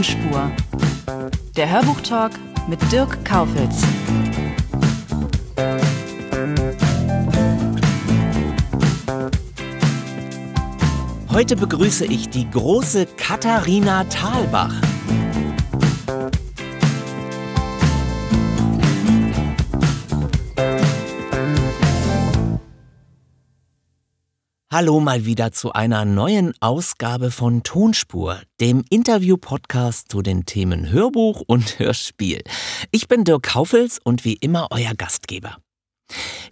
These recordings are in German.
Tonspur. Der Hörbuchtalk mit Dirk Kaufitz. Heute begrüße ich die große Katharina Thalbach. Hallo mal wieder zu einer neuen Ausgabe von Tonspur, dem Interview-Podcast zu den Themen Hörbuch und Hörspiel. Ich bin Dirk Haufels und wie immer euer Gastgeber.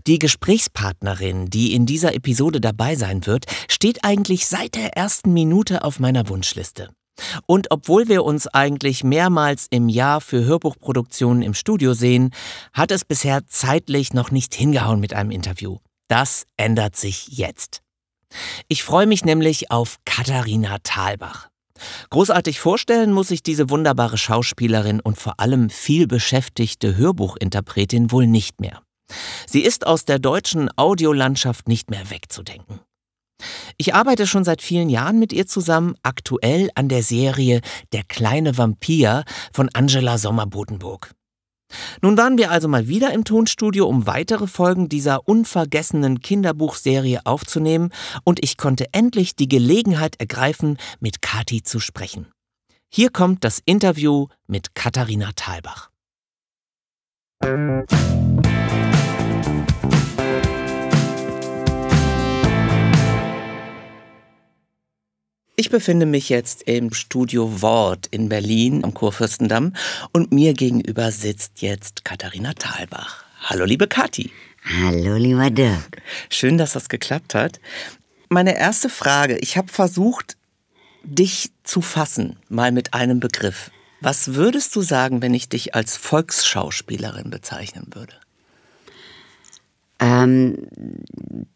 Die Gesprächspartnerin, die in dieser Episode dabei sein wird, steht eigentlich seit der ersten Minute auf meiner Wunschliste. Und obwohl wir uns eigentlich mehrmals im Jahr für Hörbuchproduktionen im Studio sehen, hat es bisher zeitlich noch nicht hingehauen mit einem Interview. Das ändert sich jetzt. Ich freue mich nämlich auf Katharina Thalbach. Großartig vorstellen muss ich diese wunderbare Schauspielerin und vor allem viel beschäftigte Hörbuchinterpretin wohl nicht mehr. Sie ist aus der deutschen Audiolandschaft nicht mehr wegzudenken. Ich arbeite schon seit vielen Jahren mit ihr zusammen, aktuell an der Serie Der kleine Vampir von Angela Sommer-Bodenburg. Nun waren wir also mal wieder im Tonstudio, um weitere Folgen dieser unvergessenen Kinderbuchserie aufzunehmen, und ich konnte endlich die Gelegenheit ergreifen, mit Kathi zu sprechen. Hier kommt das Interview mit Katharina Thalbach. Ich befinde mich jetzt im Studio Wort in Berlin am Kurfürstendamm und mir gegenüber sitzt jetzt Katharina Thalbach. Hallo, liebe Kathi. Hallo, lieber Dirk. Schön, dass das geklappt hat. Meine erste Frage, ich habe versucht, dich zu fassen, mal mit einem Begriff. Was würdest du sagen, wenn ich dich als Volksschauspielerin bezeichnen würde? Ähm,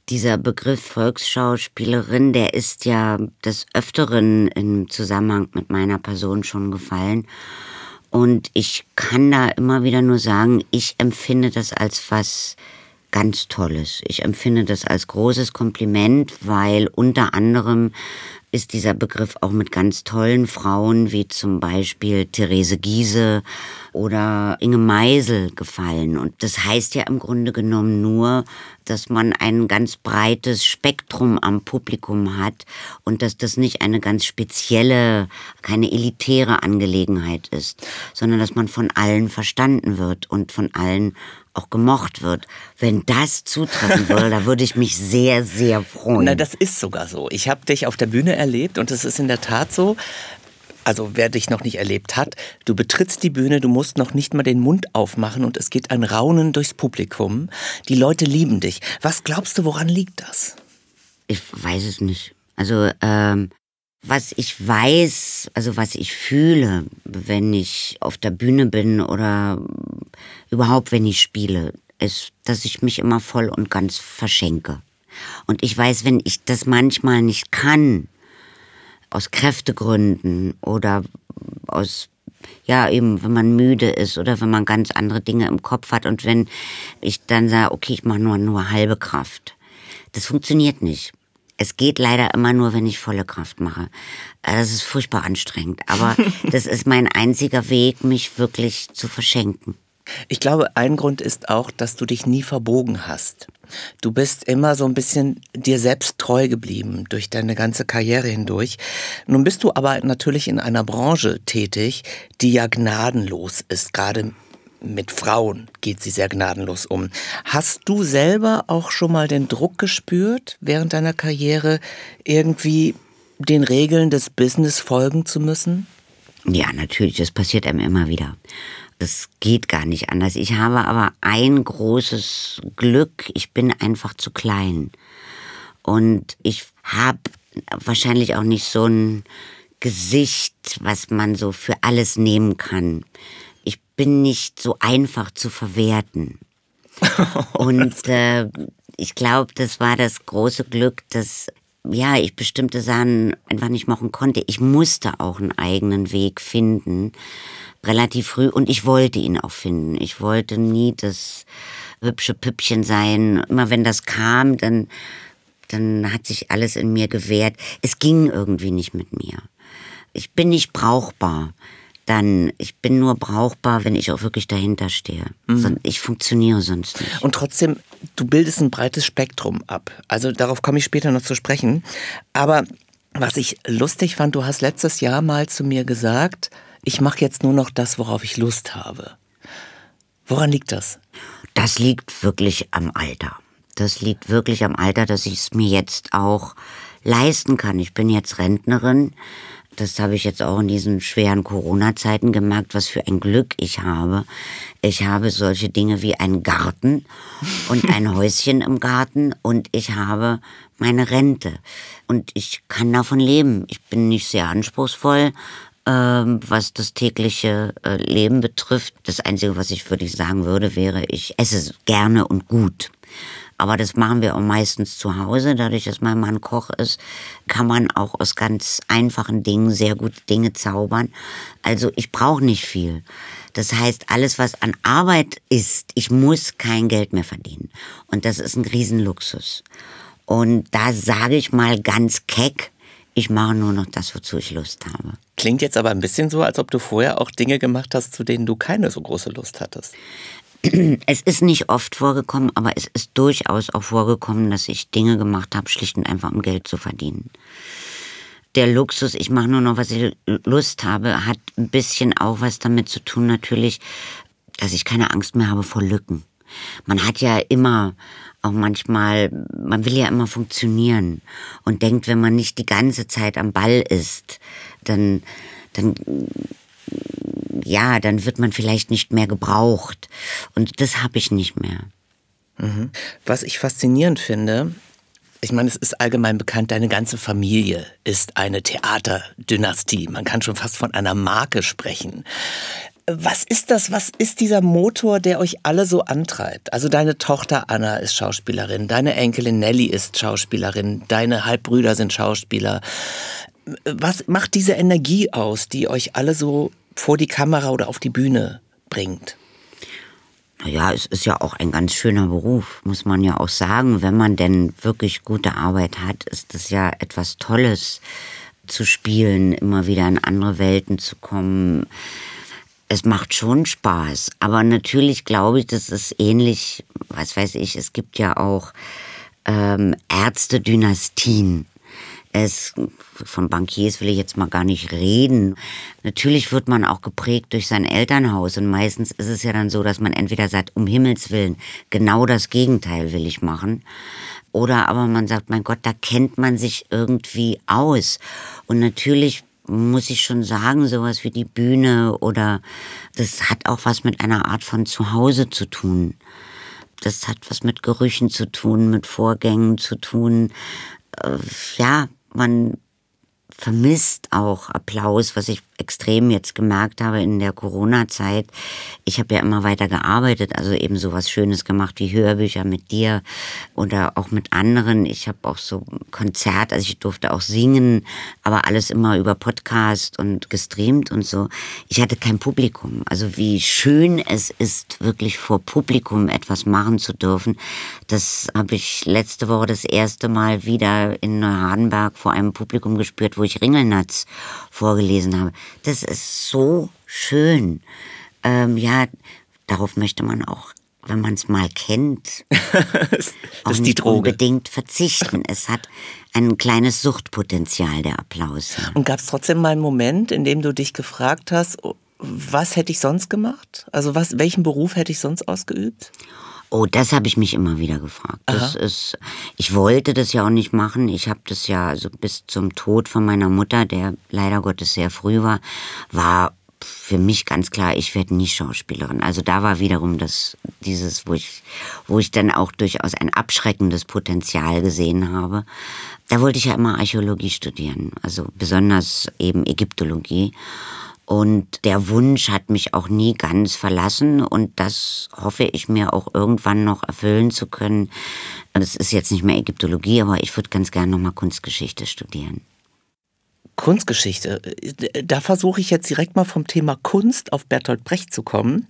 dieser Begriff Volksschauspielerin, der ist ja des Öfteren im Zusammenhang mit meiner Person schon gefallen. Und ich kann da immer wieder nur sagen, ich empfinde das als was ganz Tolles. Ich empfinde das als großes Kompliment, weil unter anderem ist dieser Begriff auch mit ganz tollen Frauen wie zum Beispiel Therese Giese oder Inge Meisel gefallen. Und das heißt ja im Grunde genommen nur, dass man ein ganz breites Spektrum am Publikum hat und dass das nicht eine ganz spezielle, keine elitäre Angelegenheit ist, sondern dass man von allen verstanden wird und von allen auch gemocht wird. Wenn das zutreffen würde, da würde ich mich sehr, sehr freuen. Na, das ist sogar so. Ich habe dich auf der Bühne erlebt und es ist in der Tat so, also wer dich noch nicht erlebt hat, du betrittst die Bühne, du musst noch nicht mal den Mund aufmachen und es geht ein Raunen durchs Publikum. Die Leute lieben dich. Was glaubst du, woran liegt das? Ich weiß es nicht. Also ähm, was ich weiß, also was ich fühle, wenn ich auf der Bühne bin oder überhaupt, wenn ich spiele, ist, dass ich mich immer voll und ganz verschenke. Und ich weiß, wenn ich das manchmal nicht kann, aus Kräftegründen oder aus, ja, eben, wenn man müde ist oder wenn man ganz andere Dinge im Kopf hat und wenn ich dann sage, okay, ich mache nur, nur halbe Kraft. Das funktioniert nicht. Es geht leider immer nur, wenn ich volle Kraft mache. Äh, das ist furchtbar anstrengend, aber das ist mein einziger Weg, mich wirklich zu verschenken. Ich glaube, ein Grund ist auch, dass du dich nie verbogen hast. Du bist immer so ein bisschen dir selbst treu geblieben durch deine ganze Karriere hindurch. Nun bist du aber natürlich in einer Branche tätig, die ja gnadenlos ist, gerade mit Frauen geht sie sehr gnadenlos um. Hast du selber auch schon mal den Druck gespürt, während deiner Karriere irgendwie den Regeln des Business folgen zu müssen? Ja, natürlich, das passiert einem immer wieder. Es geht gar nicht anders. Ich habe aber ein großes Glück, ich bin einfach zu klein. Und ich habe wahrscheinlich auch nicht so ein Gesicht, was man so für alles nehmen kann ich bin nicht so einfach zu verwerten. Und äh, ich glaube, das war das große Glück, dass ja, ich bestimmte Sachen einfach nicht machen konnte. Ich musste auch einen eigenen Weg finden, relativ früh. Und ich wollte ihn auch finden. Ich wollte nie das hübsche Püppchen sein. Immer wenn das kam, dann, dann hat sich alles in mir gewehrt. Es ging irgendwie nicht mit mir. Ich bin nicht brauchbar dann ich bin nur brauchbar, wenn ich auch wirklich dahinter stehe. Mhm. Ich funktioniere sonst nicht. Und trotzdem, du bildest ein breites Spektrum ab. Also darauf komme ich später noch zu sprechen. Aber was ich lustig fand, du hast letztes Jahr mal zu mir gesagt, ich mache jetzt nur noch das, worauf ich Lust habe. Woran liegt das? Das liegt wirklich am Alter. Das liegt wirklich am Alter, dass ich es mir jetzt auch leisten kann. Ich bin jetzt Rentnerin das habe ich jetzt auch in diesen schweren Corona-Zeiten gemerkt, was für ein Glück ich habe. Ich habe solche Dinge wie einen Garten und ein Häuschen im Garten und ich habe meine Rente. Und ich kann davon leben. Ich bin nicht sehr anspruchsvoll, ähm, was das tägliche äh, Leben betrifft. Das Einzige, was ich für sagen würde, wäre, ich esse gerne und gut. Aber das machen wir auch meistens zu Hause. Dadurch, dass mein Mann Koch ist, kann man auch aus ganz einfachen Dingen sehr gut Dinge zaubern. Also ich brauche nicht viel. Das heißt, alles, was an Arbeit ist, ich muss kein Geld mehr verdienen. Und das ist ein Riesenluxus. Und da sage ich mal ganz keck, ich mache nur noch das, wozu ich Lust habe. Klingt jetzt aber ein bisschen so, als ob du vorher auch Dinge gemacht hast, zu denen du keine so große Lust hattest es ist nicht oft vorgekommen, aber es ist durchaus auch vorgekommen, dass ich Dinge gemacht habe, schlicht und einfach um Geld zu verdienen. Der Luxus, ich mache nur noch, was ich Lust habe, hat ein bisschen auch was damit zu tun, natürlich, dass ich keine Angst mehr habe vor Lücken. Man hat ja immer auch manchmal, man will ja immer funktionieren und denkt, wenn man nicht die ganze Zeit am Ball ist, dann, dann ja, dann wird man vielleicht nicht mehr gebraucht. Und das habe ich nicht mehr. Mhm. Was ich faszinierend finde, ich meine, es ist allgemein bekannt, deine ganze Familie ist eine Theaterdynastie. Man kann schon fast von einer Marke sprechen. Was ist das? Was ist dieser Motor, der euch alle so antreibt? Also deine Tochter Anna ist Schauspielerin, deine Enkelin Nelly ist Schauspielerin, deine Halbbrüder sind Schauspieler. Was macht diese Energie aus, die euch alle so vor die Kamera oder auf die Bühne bringt? Naja, es ist ja auch ein ganz schöner Beruf, muss man ja auch sagen. Wenn man denn wirklich gute Arbeit hat, ist das ja etwas Tolles zu spielen, immer wieder in andere Welten zu kommen. Es macht schon Spaß, aber natürlich glaube ich, das ist ähnlich, was weiß ich, es gibt ja auch ähm, Ärzte-Dynastien. Es, von Bankiers will ich jetzt mal gar nicht reden. Natürlich wird man auch geprägt durch sein Elternhaus und meistens ist es ja dann so, dass man entweder sagt, um Himmels Willen, genau das Gegenteil will ich machen. Oder aber man sagt, mein Gott, da kennt man sich irgendwie aus. Und natürlich muss ich schon sagen, sowas wie die Bühne oder das hat auch was mit einer Art von Zuhause zu tun. Das hat was mit Gerüchen zu tun, mit Vorgängen zu tun. Äh, ja, man vermisst auch Applaus, was ich extrem jetzt gemerkt habe in der Corona-Zeit, ich habe ja immer weiter gearbeitet, also eben so was Schönes gemacht wie Hörbücher mit dir oder auch mit anderen. Ich habe auch so Konzert, also ich durfte auch singen, aber alles immer über Podcast und gestreamt und so. Ich hatte kein Publikum. Also wie schön es ist, wirklich vor Publikum etwas machen zu dürfen, das habe ich letzte Woche das erste Mal wieder in Neuhardenberg vor einem Publikum gespürt, wo ich Ringelnatz vorgelesen habe. Das ist so schön. Ähm, ja, darauf möchte man auch, wenn man es mal kennt, die Droge. unbedingt verzichten. Es hat ein kleines Suchtpotenzial, der Applaus. Und gab es trotzdem mal einen Moment, in dem du dich gefragt hast, oh, was hätte ich sonst gemacht? Also was, welchen Beruf hätte ich sonst ausgeübt? Oh, das habe ich mich immer wieder gefragt. Aha. Das ist, ich wollte das ja auch nicht machen. Ich habe das ja, also bis zum Tod von meiner Mutter, der leider Gottes sehr früh war, war für mich ganz klar, ich werde nie Schauspielerin. Also da war wiederum das, dieses, wo ich, wo ich dann auch durchaus ein abschreckendes Potenzial gesehen habe. Da wollte ich ja immer Archäologie studieren, also besonders eben Ägyptologie. Und der Wunsch hat mich auch nie ganz verlassen und das hoffe ich mir auch irgendwann noch erfüllen zu können. Das ist jetzt nicht mehr Ägyptologie, aber ich würde ganz gerne nochmal Kunstgeschichte studieren. Kunstgeschichte. Da versuche ich jetzt direkt mal vom Thema Kunst auf Bertolt Brecht zu kommen.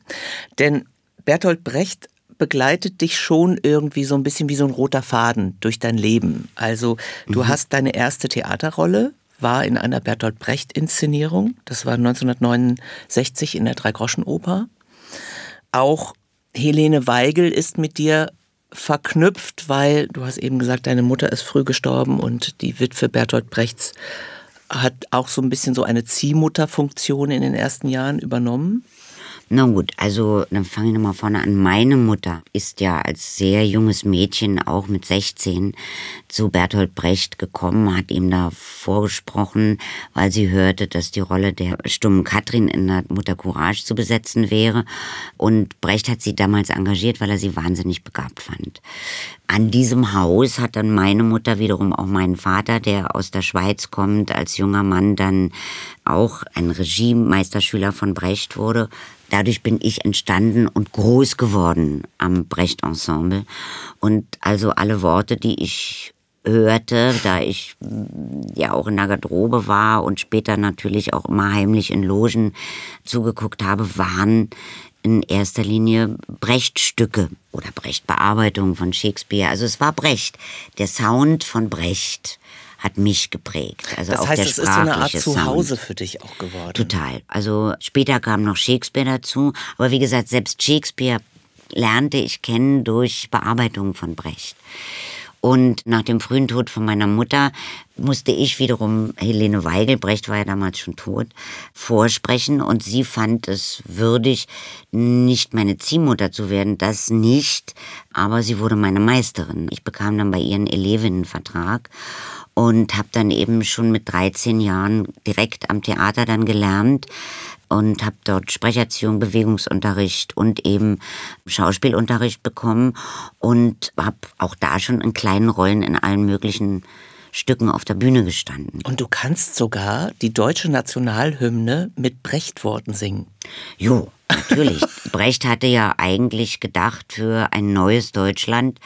Denn Bertolt Brecht begleitet dich schon irgendwie so ein bisschen wie so ein roter Faden durch dein Leben. Also du mhm. hast deine erste Theaterrolle war in einer Bertolt Brecht-Inszenierung. Das war 1969 in der Dreigroschenoper. Auch Helene Weigel ist mit dir verknüpft, weil du hast eben gesagt, deine Mutter ist früh gestorben und die Witwe Bertolt Brechts hat auch so ein bisschen so eine Ziehmutterfunktion in den ersten Jahren übernommen. Na gut, also dann fange ich nochmal vorne an. Meine Mutter ist ja als sehr junges Mädchen, auch mit 16, zu Bertolt Brecht gekommen, hat ihm da vorgesprochen, weil sie hörte, dass die Rolle der stummen Katrin in der Mutter Courage zu besetzen wäre. Und Brecht hat sie damals engagiert, weil er sie wahnsinnig begabt fand. An diesem Haus hat dann meine Mutter wiederum auch meinen Vater, der aus der Schweiz kommt, als junger Mann dann auch ein Regimeisterschüler von Brecht wurde, Dadurch bin ich entstanden und groß geworden am Brecht Ensemble. Und also alle Worte, die ich hörte, da ich mm, ja auch in der Garderobe war und später natürlich auch immer heimlich in Logen zugeguckt habe, waren in erster Linie Brecht-Stücke oder Brecht-Bearbeitungen von Shakespeare. Also es war Brecht, der Sound von Brecht hat mich geprägt. Also das auch heißt, der es ist so eine Art Sound. Zuhause für dich auch geworden. Total. Also später kam noch Shakespeare dazu. Aber wie gesagt, selbst Shakespeare lernte ich kennen durch Bearbeitungen von Brecht. Und nach dem frühen Tod von meiner Mutter musste ich wiederum, Helene Weigelbrecht war ja damals schon tot, vorsprechen. Und sie fand es würdig, nicht meine Ziehmutter zu werden, das nicht. Aber sie wurde meine Meisterin. Ich bekam dann bei ihr einen Elevinnen-Vertrag und habe dann eben schon mit 13 Jahren direkt am Theater dann gelernt, und habe dort Sprecherziehung, Bewegungsunterricht und eben Schauspielunterricht bekommen und habe auch da schon in kleinen Rollen in allen möglichen Stücken auf der Bühne gestanden. Und du kannst sogar die deutsche Nationalhymne mit Brechtworten singen. Jo, natürlich. Brecht hatte ja eigentlich gedacht, für ein neues Deutschland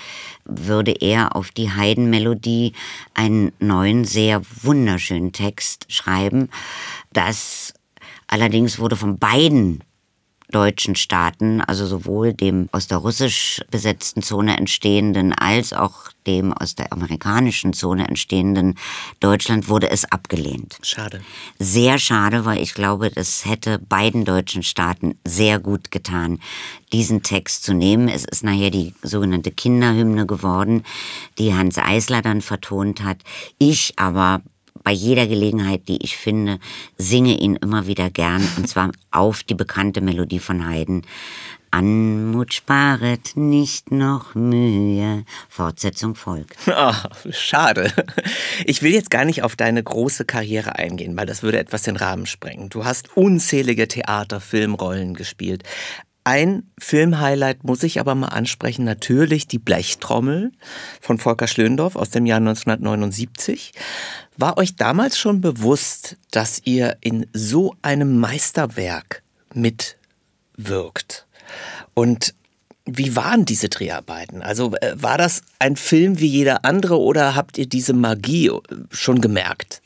würde er auf die Heidenmelodie einen neuen, sehr wunderschönen Text schreiben. Das Allerdings wurde von beiden deutschen Staaten, also sowohl dem aus der russisch besetzten Zone entstehenden als auch dem aus der amerikanischen Zone entstehenden Deutschland, wurde es abgelehnt. Schade. Sehr schade, weil ich glaube, es hätte beiden deutschen Staaten sehr gut getan, diesen Text zu nehmen. Es ist nachher die sogenannte Kinderhymne geworden, die Hans Eisler dann vertont hat. Ich aber bei jeder Gelegenheit, die ich finde, singe ihn immer wieder gern und zwar auf die bekannte Melodie von Haydn. Anmut sparet nicht noch Mühe. Fortsetzung folgt. Oh, schade. Ich will jetzt gar nicht auf deine große Karriere eingehen, weil das würde etwas den Rahmen sprengen. Du hast unzählige Theater, Filmrollen gespielt. Ein Filmhighlight muss ich aber mal ansprechen, natürlich die Blechtrommel von Volker Schlöndorff aus dem Jahr 1979. War euch damals schon bewusst, dass ihr in so einem Meisterwerk mitwirkt? Und wie waren diese Dreharbeiten? Also äh, war das ein Film wie jeder andere oder habt ihr diese Magie äh, schon gemerkt?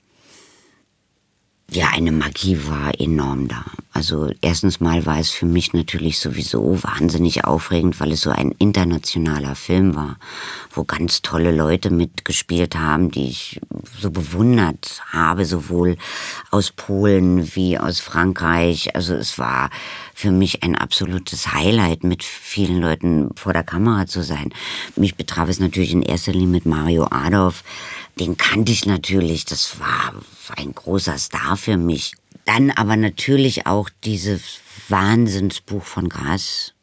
ja, eine Magie war enorm da. Also erstens mal war es für mich natürlich sowieso wahnsinnig aufregend, weil es so ein internationaler Film war, wo ganz tolle Leute mitgespielt haben, die ich so bewundert habe, sowohl aus Polen wie aus Frankreich. Also es war für mich ein absolutes Highlight, mit vielen Leuten vor der Kamera zu sein. Mich betraf es natürlich in erster Linie mit Mario Adolf den kannte ich natürlich, das war ein großer Star für mich. Dann aber natürlich auch dieses Wahnsinnsbuch von Gras,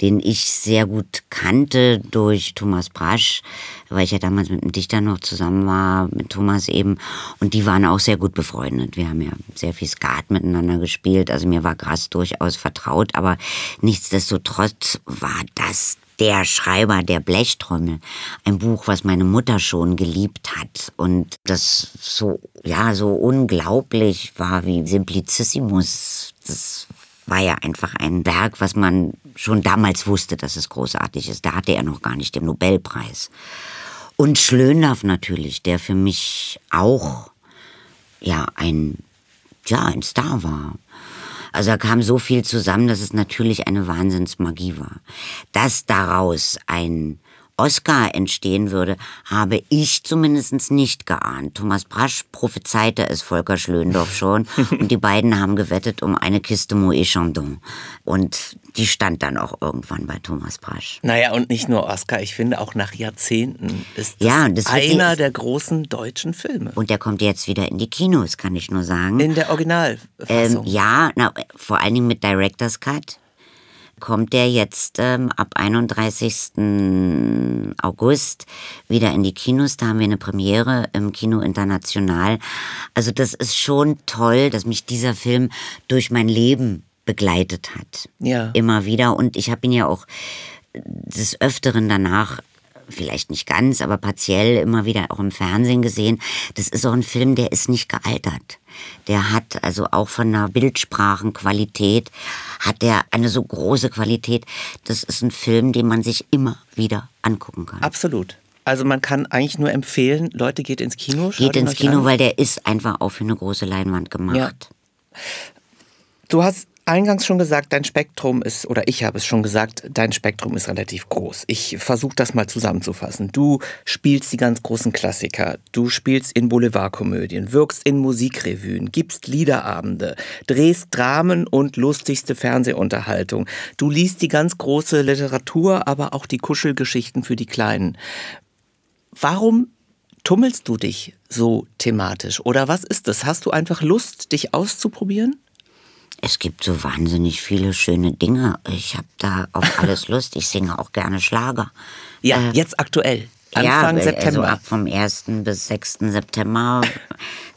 den ich sehr gut kannte durch Thomas Brasch, weil ich ja damals mit einem Dichter noch zusammen war, mit Thomas eben. Und die waren auch sehr gut befreundet. Wir haben ja sehr viel Skat miteinander gespielt. Also mir war Gras durchaus vertraut, aber nichtsdestotrotz war das der Schreiber der Blechtrommel, ein Buch, was meine Mutter schon geliebt hat und das so ja so unglaublich war wie Simplicissimus. Das war ja einfach ein Werk, was man schon damals wusste, dass es großartig ist. Da hatte er noch gar nicht den Nobelpreis. Und Schlöndorff natürlich, der für mich auch ja ein ja ein Star war. Also da kam so viel zusammen, dass es natürlich eine Wahnsinnsmagie war. Dass daraus ein Oscar entstehen würde, habe ich zumindest nicht geahnt. Thomas Brasch prophezeite es Volker Schlöndorff schon und die beiden haben gewettet um eine Kiste Moët Chandon. Und die stand dann auch irgendwann bei Thomas Brasch. Naja, und nicht nur Oscar, ich finde auch nach Jahrzehnten ist das, ja, das einer der großen deutschen Filme. Und der kommt jetzt wieder in die Kinos, kann ich nur sagen. In der Originalfassung. Ähm, ja, na, vor allen Dingen mit Director's Cut kommt der jetzt ähm, ab 31. August wieder in die Kinos. Da haben wir eine Premiere im Kino International. Also das ist schon toll, dass mich dieser Film durch mein Leben begleitet hat. Ja. Immer wieder. Und ich habe ihn ja auch des Öfteren danach vielleicht nicht ganz, aber partiell immer wieder auch im Fernsehen gesehen. Das ist auch ein Film, der ist nicht gealtert. Der hat also auch von der Bildsprachenqualität, hat der eine so große Qualität. Das ist ein Film, den man sich immer wieder angucken kann. Absolut. Also man kann eigentlich nur empfehlen, Leute, geht ins Kino. Geht ins Kino, an. weil der ist einfach auch für eine große Leinwand gemacht. Ja. Du hast eingangs schon gesagt, dein Spektrum ist, oder ich habe es schon gesagt, dein Spektrum ist relativ groß. Ich versuche das mal zusammenzufassen. Du spielst die ganz großen Klassiker, du spielst in Boulevardkomödien, wirkst in Musikrevuen, gibst Liederabende, drehst Dramen und lustigste Fernsehunterhaltung. Du liest die ganz große Literatur, aber auch die Kuschelgeschichten für die Kleinen. Warum tummelst du dich so thematisch? Oder was ist das? Hast du einfach Lust, dich auszuprobieren? Es gibt so wahnsinnig viele schöne Dinge. Ich habe da auf alles Lust. Ich singe auch gerne Schlager. Ja, äh, jetzt aktuell. Anfang ja, also September. Also ab vom 1. bis 6. September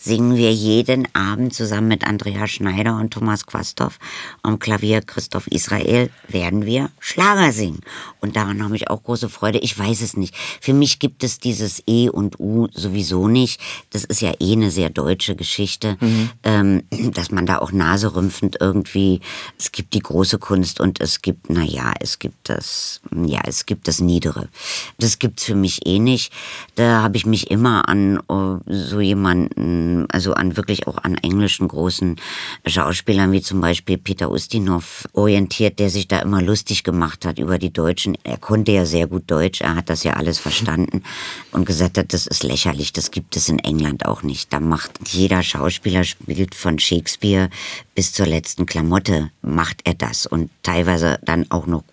singen wir jeden Abend zusammen mit Andrea Schneider und Thomas Quastoff am Klavier Christoph Israel werden wir Schlager singen. Und daran habe ich auch große Freude. Ich weiß es nicht. Für mich gibt es dieses E und U sowieso nicht. Das ist ja eh eine sehr deutsche Geschichte, mhm. ähm, dass man da auch naserümpfend irgendwie, es gibt die große Kunst und es gibt, na ja, es gibt das, ja, es gibt das Niedere. Das gibt es für mich eh nicht. Da habe ich mich immer an oh, so jemanden ähm, also an wirklich auch an englischen großen Schauspielern wie zum Beispiel Peter Ustinov orientiert, der sich da immer lustig gemacht hat über die Deutschen. Er konnte ja sehr gut Deutsch, er hat das ja alles mhm. verstanden und gesagt hat, das ist lächerlich, das gibt es in England auch nicht. Da macht jeder Schauspieler spielt von Shakespeare bis zur letzten Klamotte macht er das und teilweise dann auch noch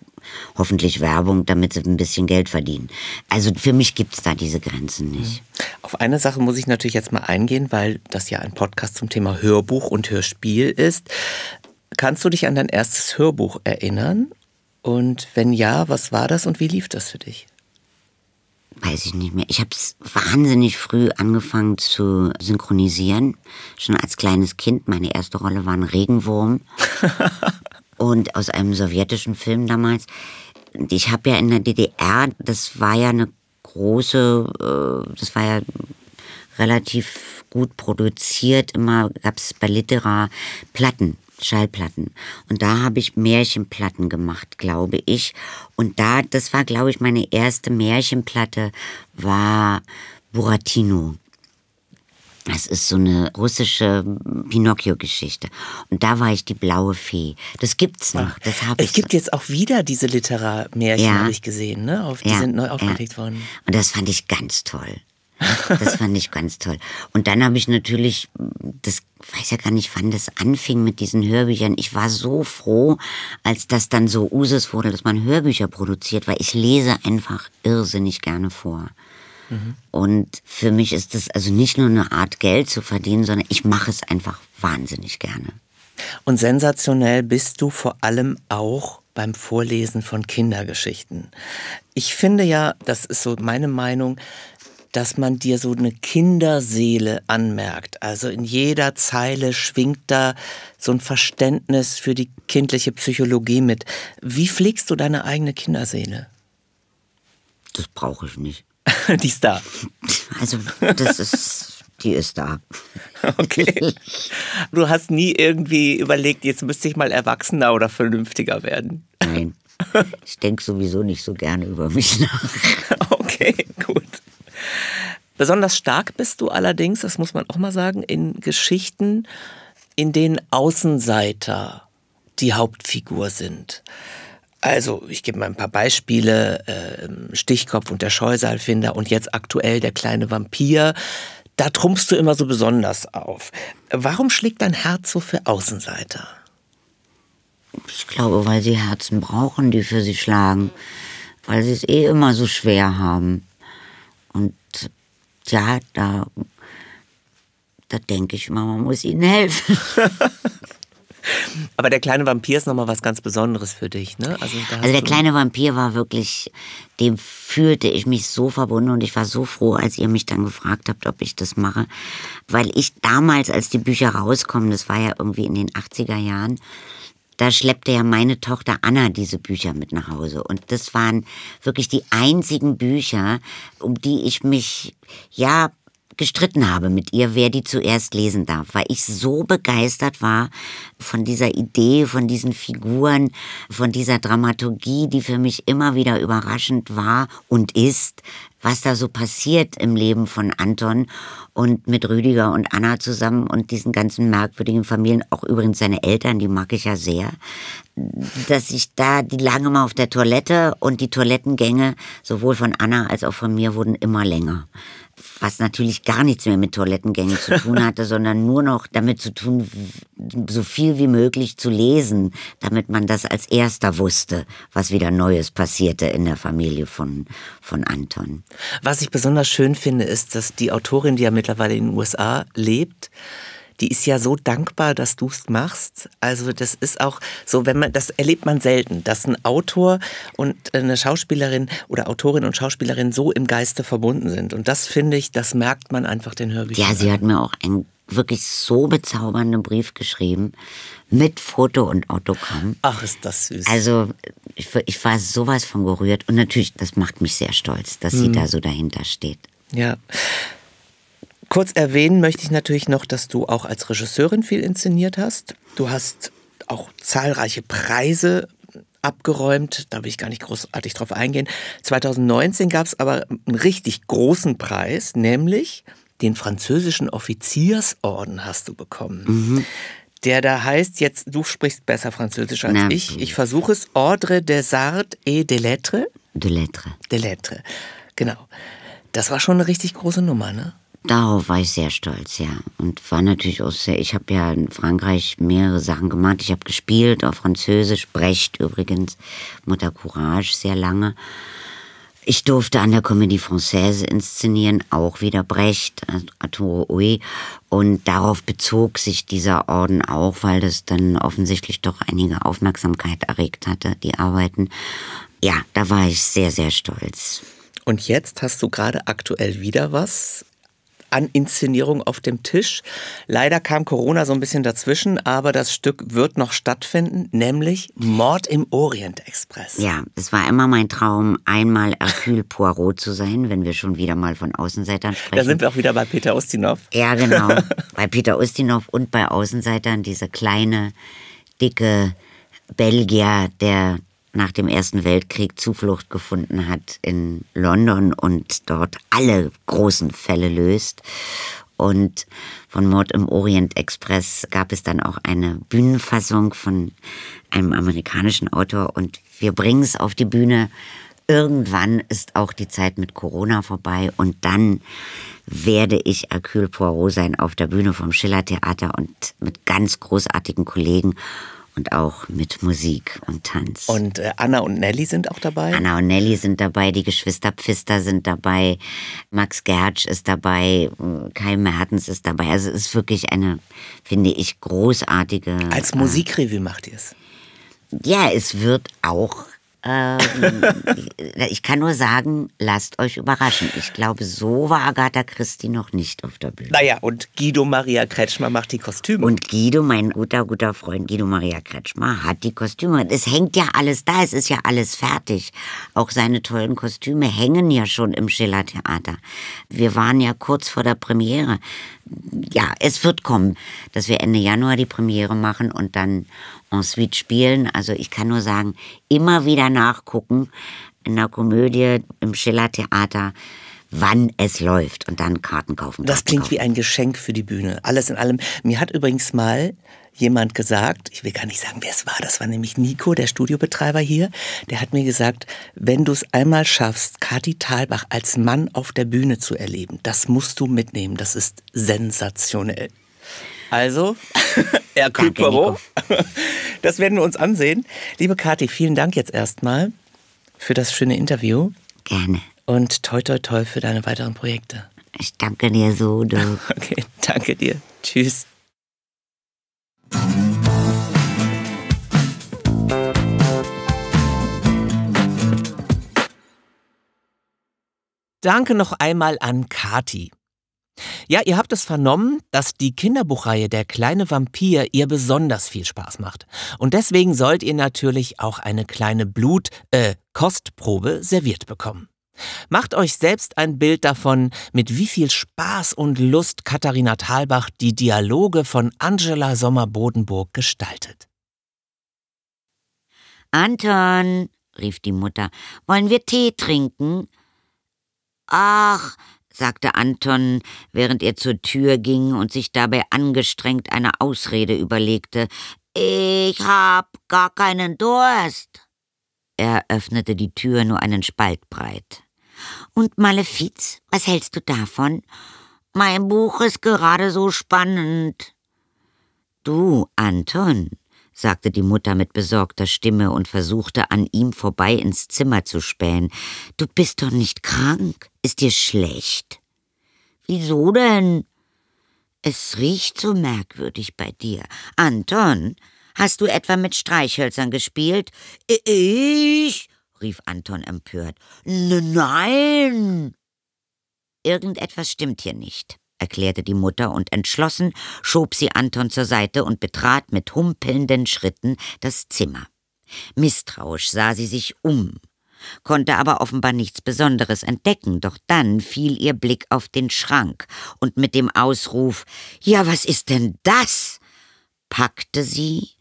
hoffentlich Werbung, damit sie ein bisschen Geld verdienen. Also für mich gibt es da diese Grenzen nicht. Mhm. Auf eine Sache muss ich natürlich jetzt mal eingehen, weil das ja ein Podcast zum Thema Hörbuch und Hörspiel ist. Kannst du dich an dein erstes Hörbuch erinnern? Und wenn ja, was war das und wie lief das für dich? weiß ich nicht mehr. Ich habe es wahnsinnig früh angefangen zu synchronisieren. Schon als kleines Kind. Meine erste Rolle war ein Regenwurm. und aus einem sowjetischen Film damals. Ich habe ja in der DDR, das war ja eine große, äh, das war ja relativ gut produziert, immer gab es bei Litera Platten. Schallplatten. Und da habe ich Märchenplatten gemacht, glaube ich. Und da, das war, glaube ich, meine erste Märchenplatte, war Buratino. Das ist so eine russische Pinocchio-Geschichte. Und da war ich die blaue Fee. Das gibt's noch. Ah. Das hab ich es gibt jetzt auch wieder diese Literarmärchen, ja. habe ich gesehen. Ne? Auf, die ja. sind neu aufgelegt ja. worden. Und das fand ich ganz toll. Das fand ich ganz toll. Und dann habe ich natürlich, das weiß ja gar nicht, wann das anfing mit diesen Hörbüchern. Ich war so froh, als das dann so Usus wurde, dass man Hörbücher produziert, weil ich lese einfach irrsinnig gerne vor. Mhm. Und für mich ist das also nicht nur eine Art Geld zu verdienen, sondern ich mache es einfach wahnsinnig gerne. Und sensationell bist du vor allem auch beim Vorlesen von Kindergeschichten. Ich finde ja, das ist so meine Meinung, dass man dir so eine Kinderseele anmerkt. Also in jeder Zeile schwingt da so ein Verständnis für die kindliche Psychologie mit. Wie pflegst du deine eigene Kinderseele? Das brauche ich nicht. die ist da. Also, das ist. die ist da. Okay. Du hast nie irgendwie überlegt, jetzt müsste ich mal erwachsener oder vernünftiger werden. Nein. Ich denke sowieso nicht so gerne über mich nach. Okay, gut. Besonders stark bist du allerdings, das muss man auch mal sagen, in Geschichten, in denen Außenseiter die Hauptfigur sind. Also, ich gebe mal ein paar Beispiele. Äh, Stichkopf und der Scheusalfinder und jetzt aktuell der kleine Vampir. Da trumpfst du immer so besonders auf. Warum schlägt dein Herz so für Außenseiter? Ich glaube, weil sie Herzen brauchen, die für sie schlagen. Weil sie es eh immer so schwer haben. Und ja, da, da denke ich immer, man muss ihnen helfen. Aber der kleine Vampir ist nochmal was ganz Besonderes für dich, ne? Also, also der kleine Vampir war wirklich, dem fühlte ich mich so verbunden und ich war so froh, als ihr mich dann gefragt habt, ob ich das mache. Weil ich damals, als die Bücher rauskommen, das war ja irgendwie in den 80er Jahren, da schleppte ja meine Tochter Anna diese Bücher mit nach Hause. Und das waren wirklich die einzigen Bücher, um die ich mich, ja, gestritten habe mit ihr, wer die zuerst lesen darf, weil ich so begeistert war von dieser Idee, von diesen Figuren, von dieser Dramaturgie, die für mich immer wieder überraschend war und ist, was da so passiert im Leben von Anton und mit Rüdiger und Anna zusammen und diesen ganzen merkwürdigen Familien, auch übrigens seine Eltern, die mag ich ja sehr, dass ich da, die lagen immer auf der Toilette und die Toilettengänge sowohl von Anna als auch von mir wurden immer länger was natürlich gar nichts mehr mit Toilettengängen zu tun hatte, sondern nur noch damit zu tun, so viel wie möglich zu lesen, damit man das als erster wusste, was wieder Neues passierte in der Familie von, von Anton. Was ich besonders schön finde, ist, dass die Autorin, die ja mittlerweile in den USA lebt, die ist ja so dankbar, dass du es machst. Also das ist auch so, wenn man, das erlebt man selten, dass ein Autor und eine Schauspielerin oder Autorin und Schauspielerin so im Geiste verbunden sind. Und das finde ich, das merkt man einfach den Hörbüchern. Ja, sie hat mir auch einen wirklich so bezaubernden Brief geschrieben mit Foto und Autogramm. Ach, ist das süß. Also ich, ich, war sowas von gerührt und natürlich, das macht mich sehr stolz, dass hm. sie mhm. da so dahinter steht. Ja. Kurz erwähnen möchte ich natürlich noch, dass du auch als Regisseurin viel inszeniert hast. Du hast auch zahlreiche Preise abgeräumt. Da will ich gar nicht großartig drauf eingehen. 2019 gab es aber einen richtig großen Preis, nämlich den französischen Offiziersorden hast du bekommen. Mhm. Der da heißt, jetzt du sprichst besser Französisch als Na, ich. Mhm. Ich versuche es. Ordre des Arts et des Lettres. De Lettres. De Lettres. Genau. Das war schon eine richtig große Nummer, ne? Darauf war ich sehr stolz, ja. Und war natürlich auch sehr, ich habe ja in Frankreich mehrere Sachen gemacht. Ich habe gespielt auf Französisch, Brecht übrigens, Mutter Courage sehr lange. Ich durfte an der Comédie Française inszenieren, auch wieder Brecht, Arturo Uy. Und darauf bezog sich dieser Orden auch, weil das dann offensichtlich doch einige Aufmerksamkeit erregt hatte, die Arbeiten. Ja, da war ich sehr, sehr stolz. Und jetzt hast du gerade aktuell wieder was an Inszenierung auf dem Tisch. Leider kam Corona so ein bisschen dazwischen, aber das Stück wird noch stattfinden, nämlich Mord im Orient Express. Ja, es war immer mein Traum, einmal Hercule Poirot zu sein, wenn wir schon wieder mal von Außenseitern sprechen. Da sind wir auch wieder bei Peter Ustinov. Ja, genau. bei Peter Ustinov und bei Außenseitern, diese kleine, dicke Belgier, der nach dem Ersten Weltkrieg Zuflucht gefunden hat in London und dort alle großen Fälle löst. Und von Mord im Orient Express gab es dann auch eine Bühnenfassung von einem amerikanischen Autor. Und wir bringen es auf die Bühne. Irgendwann ist auch die Zeit mit Corona vorbei und dann werde ich Hercule Poirot sein auf der Bühne vom Schiller Theater und mit ganz großartigen Kollegen und auch mit Musik und Tanz. Und äh, Anna und Nelly sind auch dabei? Anna und Nelly sind dabei, die Geschwister Pfister sind dabei, Max Gertsch ist dabei, Kai Mertens ist dabei. Also es ist wirklich eine, finde ich, großartige. Als äh, Musikrevue macht ihr es? Ja, es wird auch ähm, ich kann nur sagen, lasst euch überraschen. Ich glaube, so war Agatha Christie noch nicht auf der Bühne. Naja, und Guido Maria Kretschmer macht die Kostüme. Und Guido, mein guter, guter Freund Guido Maria Kretschmer, hat die Kostüme. Es hängt ja alles da, es ist ja alles fertig. Auch seine tollen Kostüme hängen ja schon im Schiller-Theater. Wir waren ja kurz vor der Premiere ja, es wird kommen, dass wir Ende Januar die Premiere machen und dann en suite spielen. Also ich kann nur sagen, immer wieder nachgucken in der Komödie, im Schillertheater wann es läuft und dann Karten kaufen. Karten das klingt kaufen. wie ein Geschenk für die Bühne. Alles in allem. Mir hat übrigens mal jemand gesagt, ich will gar nicht sagen, wer es war, das war nämlich Nico, der Studiobetreiber hier, der hat mir gesagt, wenn du es einmal schaffst, Kati Thalbach als Mann auf der Bühne zu erleben, das musst du mitnehmen, das ist sensationell. Also, Hercule Poirot, das werden wir uns ansehen. Liebe Kathi, vielen Dank jetzt erstmal für das schöne Interview. Gerne. Und toi toi toi für deine weiteren Projekte. Ich danke dir so, du. Okay, danke dir. Tschüss. Danke noch einmal an Kati. Ja, ihr habt es vernommen, dass die Kinderbuchreihe Der kleine Vampir ihr besonders viel Spaß macht. Und deswegen sollt ihr natürlich auch eine kleine Blut, äh, Kostprobe serviert bekommen. Macht euch selbst ein Bild davon, mit wie viel Spaß und Lust Katharina Thalbach die Dialoge von Angela Sommer-Bodenburg gestaltet. Anton, rief die Mutter, wollen wir Tee trinken? Ach, sagte Anton, während er zur Tür ging und sich dabei angestrengt eine Ausrede überlegte. Ich hab gar keinen Durst. Er öffnete die Tür nur einen Spalt breit. Und Malefiz, was hältst du davon? Mein Buch ist gerade so spannend. Du, Anton, sagte die Mutter mit besorgter Stimme und versuchte an ihm vorbei ins Zimmer zu spähen. Du bist doch nicht krank. Ist dir schlecht? Wieso denn? Es riecht so merkwürdig bei dir. Anton, hast du etwa mit Streichhölzern gespielt? Ich? rief Anton empört. N nein! Irgendetwas stimmt hier nicht, erklärte die Mutter und entschlossen schob sie Anton zur Seite und betrat mit humpelnden Schritten das Zimmer. Misstrauisch sah sie sich um, konnte aber offenbar nichts Besonderes entdecken, doch dann fiel ihr Blick auf den Schrank, und mit dem Ausruf Ja, was ist denn das? packte sie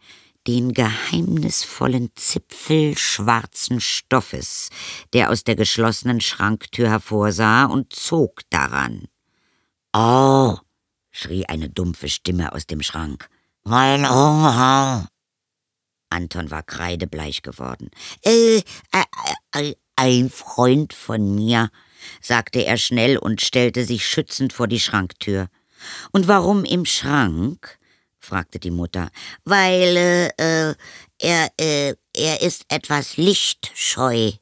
den geheimnisvollen Zipfel schwarzen Stoffes, der aus der geschlossenen Schranktür hervorsah, und zog daran. Oh, schrie eine dumpfe Stimme aus dem Schrank. Mein Hunger. Anton war kreidebleich geworden. Äh, äh, äh, ein Freund von mir, sagte er schnell und stellte sich schützend vor die Schranktür. Und warum im Schrank? fragte die Mutter, weil äh, äh, er, äh, er ist etwas lichtscheu.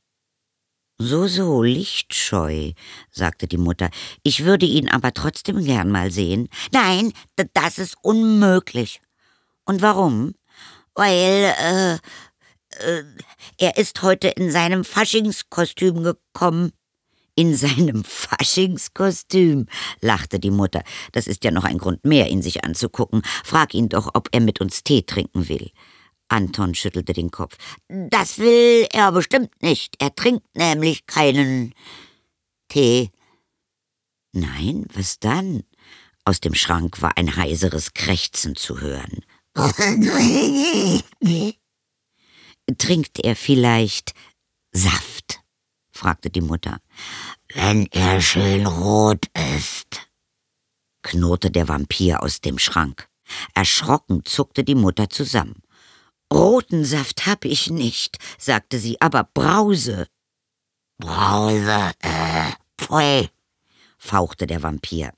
So, so, lichtscheu, sagte die Mutter. Ich würde ihn aber trotzdem gern mal sehen. Nein, das ist unmöglich. Und warum? Weil, äh, äh, er ist heute in seinem Faschingskostüm gekommen. In seinem Faschingskostüm, lachte die Mutter. Das ist ja noch ein Grund mehr, ihn sich anzugucken. Frag ihn doch, ob er mit uns Tee trinken will. Anton schüttelte den Kopf. Das will er bestimmt nicht. Er trinkt nämlich keinen Tee. Nein, was dann? Aus dem Schrank war ein heiseres Krächzen zu hören. Trinkt er vielleicht Saft? fragte die Mutter. Wenn er schön rot ist, knurrte der Vampir aus dem Schrank. Erschrocken zuckte die Mutter zusammen. Roten Saft hab ich nicht, sagte sie, aber Brause. Brause, äh, pfui, fauchte der Vampir.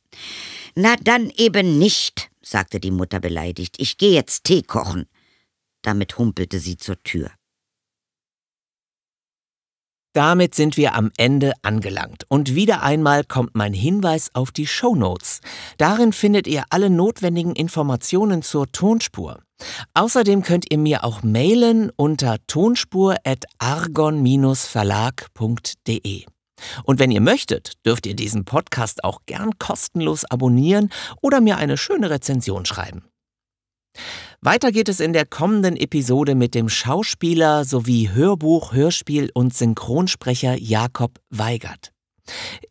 Na dann eben nicht, sagte die Mutter beleidigt. Ich geh jetzt Tee kochen. Damit humpelte sie zur Tür. Damit sind wir am Ende angelangt. Und wieder einmal kommt mein Hinweis auf die Show Notes. Darin findet ihr alle notwendigen Informationen zur Tonspur. Außerdem könnt ihr mir auch mailen unter tonspur.argon-verlag.de. Und wenn ihr möchtet, dürft ihr diesen Podcast auch gern kostenlos abonnieren oder mir eine schöne Rezension schreiben. Weiter geht es in der kommenden Episode mit dem Schauspieler sowie Hörbuch, Hörspiel und Synchronsprecher Jakob Weigert.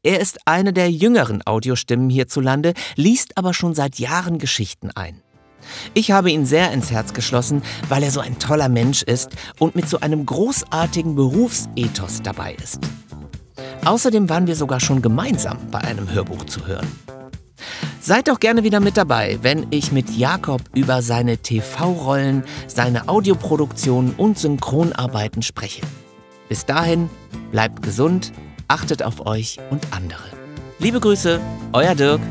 Er ist eine der jüngeren Audiostimmen hierzulande, liest aber schon seit Jahren Geschichten ein. Ich habe ihn sehr ins Herz geschlossen, weil er so ein toller Mensch ist und mit so einem großartigen Berufsethos dabei ist. Außerdem waren wir sogar schon gemeinsam bei einem Hörbuch zu hören. Seid doch gerne wieder mit dabei, wenn ich mit Jakob über seine TV-Rollen, seine Audioproduktionen und Synchronarbeiten spreche. Bis dahin, bleibt gesund, achtet auf euch und andere. Liebe Grüße, euer Dirk.